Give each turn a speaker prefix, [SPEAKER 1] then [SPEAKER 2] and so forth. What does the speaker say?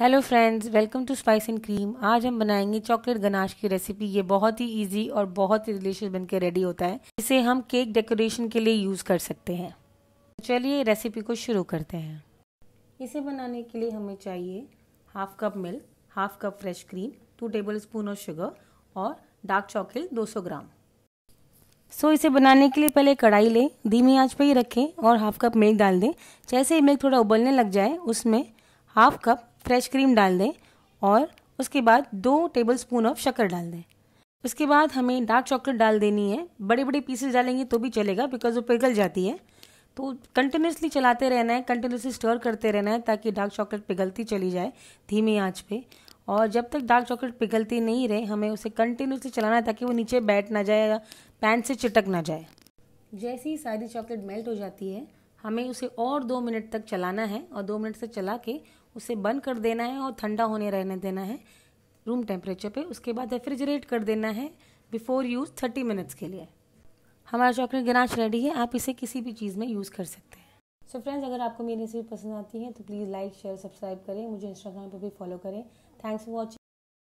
[SPEAKER 1] hello friends welcome to spice and cream आज हम बनाएंगे चॉकलेट गनाश की रेसिपी ये बहुत ही इजी और बहुत ही डिलीशियस बनकर
[SPEAKER 2] रेडी होता है इसे हम केक डेकोरेशन के लिए यूज़ कर सकते हैं चलिए रेसिपी को शुरू करते हैं इसे बनाने के लिए हमें चाहिए half cup milk half cup fresh cream two tablespoon of sugar और डार्क चॉकलेट सौ ग्राम सो so, इसे बनाने के लिए पहले कढ़ाई लें धीमी आंच पर ही रखें और हाफ कप मिल्क डाल दें जैसे ही मिल्क थोड़ा उबलने लग जाए उसमें हाफ कप फ्रेश क्रीम डाल दें और उसके बाद दो टेबल स्पून ऑफ शक्कर डाल दें उसके बाद हमें डार्क चॉकलेट डाल देनी है बड़े बड़े पीसेस डालेंगे तो भी चलेगा बिकॉज वो पिघल जाती है तो कंटिन्यूसली चलाते रहना है कंटिन्यूसली स्टोर करते रहना है ताकि डार्क चॉकलेट पिघलती चली जाए धीमी आँच पे और जब तक डार्क चॉकलेट पिघलती नहीं रहे हमें उसे कंटिन्यूसली चलाना है ताकि वो नीचे बैठ ना जाए या पैन से चिटक ना जाए जैसे ही सारी चॉकलेट मेल्ट हो जाती है हमें उसे और दो मिनट तक चलाना है और दो मिनट से चला के उसे बंद कर देना है और ठंडा होने रहने देना है रूम टेम्परेचर पे उसके बाद रेफ्रिजरेट कर देना है बिफोर यूज़ थर्टी मिनट्स के लिए हमारा चॉकलेट गनाश रेडी है आप इसे किसी भी चीज़ में यूज़ कर सकते हैं सो so फ्रेंड्स अगर
[SPEAKER 1] आपको मेरी रेसिपी पसंद आती है तो प्लीज़ लाइक शेयर सब्सक्राइब करें मुझे इंस्टाग्राम पर भी फॉलो करें थैंक्स फॉर वॉचिंग